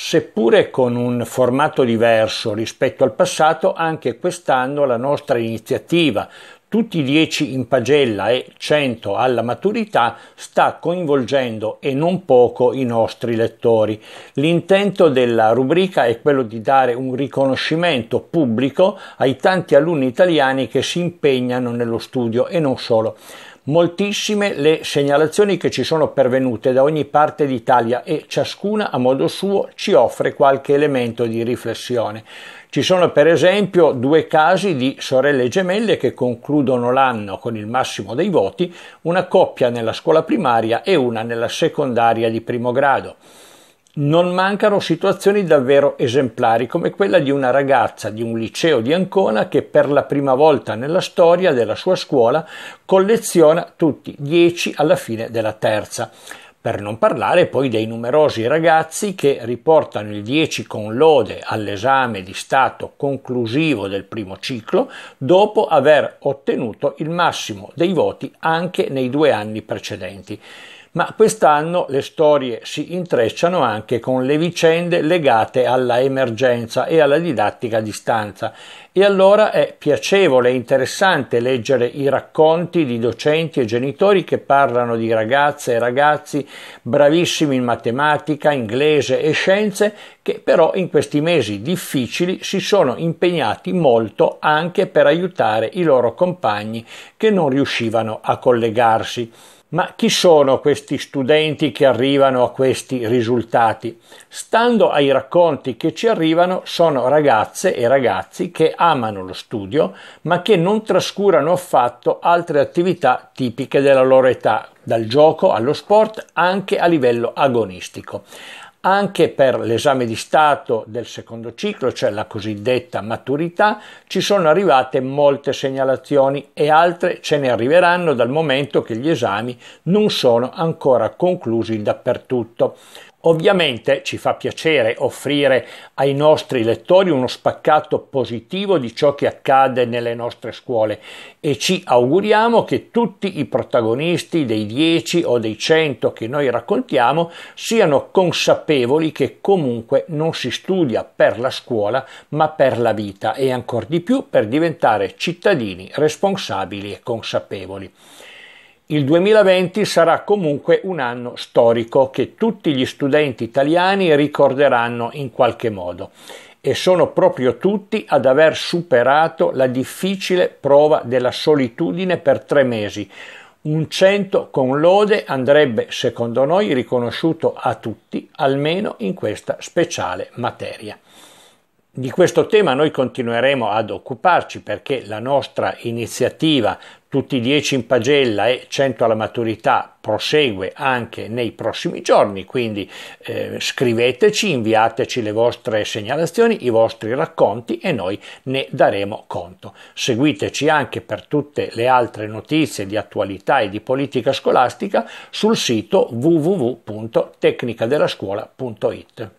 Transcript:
Seppure con un formato diverso rispetto al passato, anche quest'anno la nostra iniziativa tutti i 10 in pagella e 100 alla maturità sta coinvolgendo e non poco i nostri lettori. L'intento della rubrica è quello di dare un riconoscimento pubblico ai tanti alunni italiani che si impegnano nello studio e non solo. Moltissime le segnalazioni che ci sono pervenute da ogni parte d'Italia e ciascuna a modo suo ci offre qualche elemento di riflessione. Ci sono per esempio due casi di sorelle gemelle che concludono l'anno con il massimo dei voti, una coppia nella scuola primaria e una nella secondaria di primo grado. Non mancano situazioni davvero esemplari, come quella di una ragazza di un liceo di Ancona che per la prima volta nella storia della sua scuola colleziona tutti 10 alla fine della terza. Per non parlare poi dei numerosi ragazzi che riportano il 10 con lode all'esame di stato conclusivo del primo ciclo dopo aver ottenuto il massimo dei voti anche nei due anni precedenti ma quest'anno le storie si intrecciano anche con le vicende legate alla emergenza e alla didattica a distanza e allora è piacevole e interessante leggere i racconti di docenti e genitori che parlano di ragazze e ragazzi bravissimi in matematica, inglese e scienze che però in questi mesi difficili si sono impegnati molto anche per aiutare i loro compagni che non riuscivano a collegarsi. Ma chi sono questi studenti che arrivano a questi risultati? Stando ai racconti che ci arrivano, sono ragazze e ragazzi che amano lo studio, ma che non trascurano affatto altre attività tipiche della loro età, dal gioco allo sport anche a livello agonistico. Anche per l'esame di Stato del secondo ciclo, cioè la cosiddetta maturità, ci sono arrivate molte segnalazioni e altre ce ne arriveranno dal momento che gli esami non sono ancora conclusi dappertutto. Ovviamente ci fa piacere offrire ai nostri lettori uno spaccato positivo di ciò che accade nelle nostre scuole e ci auguriamo che tutti i protagonisti dei 10 o dei 100 che noi raccontiamo siano consapevoli che comunque non si studia per la scuola ma per la vita e ancor di più per diventare cittadini responsabili e consapevoli. Il 2020 sarà comunque un anno storico che tutti gli studenti italiani ricorderanno in qualche modo e sono proprio tutti ad aver superato la difficile prova della solitudine per tre mesi. Un cento con lode andrebbe, secondo noi, riconosciuto a tutti, almeno in questa speciale materia. Di questo tema noi continueremo ad occuparci perché la nostra iniziativa tutti i 10 in pagella e 100 alla maturità prosegue anche nei prossimi giorni, quindi eh, scriveteci, inviateci le vostre segnalazioni, i vostri racconti e noi ne daremo conto. Seguiteci anche per tutte le altre notizie di attualità e di politica scolastica sul sito www.tecnicadelascuola.it.